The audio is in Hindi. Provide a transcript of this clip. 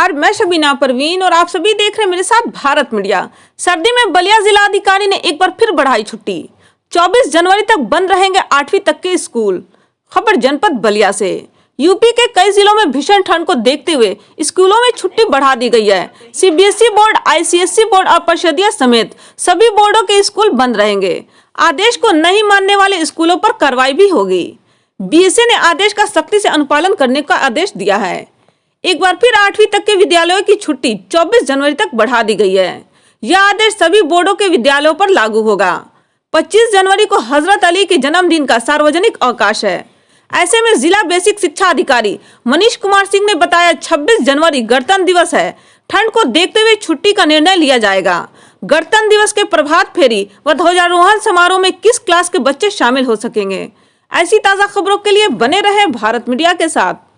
नमस्कार मैं शबीना परवीन और आप सभी देख रहे हैं मेरे साथ भारत मीडिया सर्दी में बलिया जिला अधिकारी ने एक बार फिर बढ़ाई छुट्टी 24 जनवरी तक बंद रहेंगे आठवीं तक के स्कूल खबर जनपद बलिया से यूपी के कई जिलों में भीषण ठंड को देखते हुए स्कूलों में छुट्टी बढ़ा दी गई है सीबीएसई बोर्ड आईसीएसई बोर्ड और परिषदिया समेत सभी बोर्डों के स्कूल बंद रहेंगे आदेश को नहीं मानने वाले स्कूलों पर कार्रवाई भी होगी बी ने आदेश का सख्ती से अनुपालन करने का आदेश दिया है एक बार फिर आठवीं तक के विद्यालयों की छुट्टी 24 जनवरी तक बढ़ा दी गई है यह आदेश सभी बोर्डों के विद्यालयों पर लागू होगा 25 जनवरी को हजरत अली के जन्मदिन का सार्वजनिक अवकाश है ऐसे में जिला बेसिक शिक्षा अधिकारी मनीष कुमार सिंह ने बताया 26 जनवरी गणतंत्र दिवस है ठंड को देखते हुए छुट्टी का निर्णय लिया जाएगा गणतंत्र दिवस के प्रभात फेरी व ध्वजारोहण समारोह में किस क्लास के बच्चे शामिल हो सकेंगे ऐसी ताज़ा खबरों के लिए बने रहे भारत मीडिया के साथ